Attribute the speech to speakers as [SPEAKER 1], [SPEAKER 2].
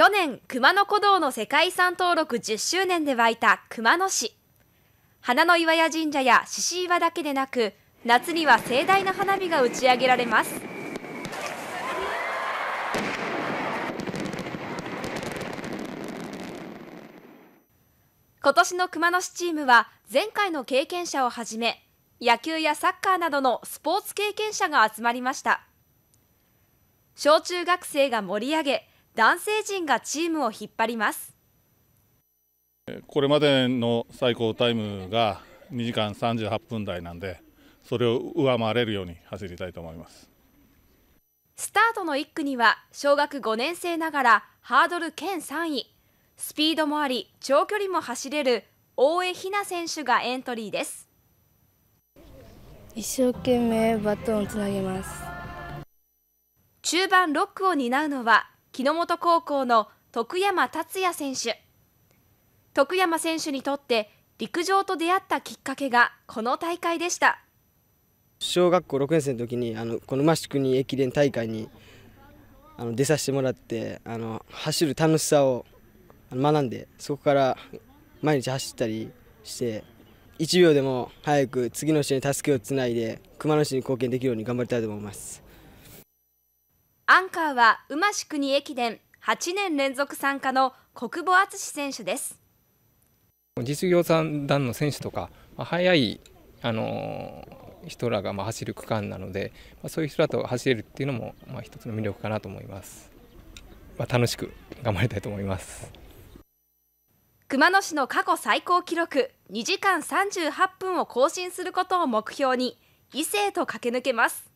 [SPEAKER 1] 去年、熊野古道の世界遺産登録10周年で沸いた熊野市。花の岩屋神社や獅子岩だけでなく、夏には盛大な花火が打ち上げられます。今年の熊野市チームは前回の経験者をはじめ野球やサッカーなどのスポーツ経験者が集まりました小中学生が盛り上げ男性陣がチームを引っ張ります
[SPEAKER 2] これまでの最高タイムが2時間38分台なんでそれを上回れるように走りたいと思います
[SPEAKER 1] スタートの1区には小学5年生ながらハードル県3位スピードもあり長距離も走れる大江ひな選手がエントリーです
[SPEAKER 2] 一生懸命
[SPEAKER 1] バトンをつなげます中盤6区を担うのは木本高校の徳山達也選手徳山選手にとって陸上と出会ったきっかけがこの大会でした
[SPEAKER 3] 小学校6年生の時にあのこの益国駅伝大会にあの出させてもらってあの走る楽しさを学んでそこから毎日走ったりして1秒でも早く次の人に助けをつないで熊野市に貢献できるように頑張りたいと思います。
[SPEAKER 1] アンカーは馬市に駅伝8年連続参加の国母敦選手です
[SPEAKER 2] 実業団の選手とか、まあ、早いあの人らがまあ走る区間なので、まあ、そういう人らと走れるっていうのもまあ一つの魅力かなと思います、まあ、楽しく頑張りたいと思います
[SPEAKER 1] 熊野市の過去最高記録2時間38分を更新することを目標に異性と駆け抜けます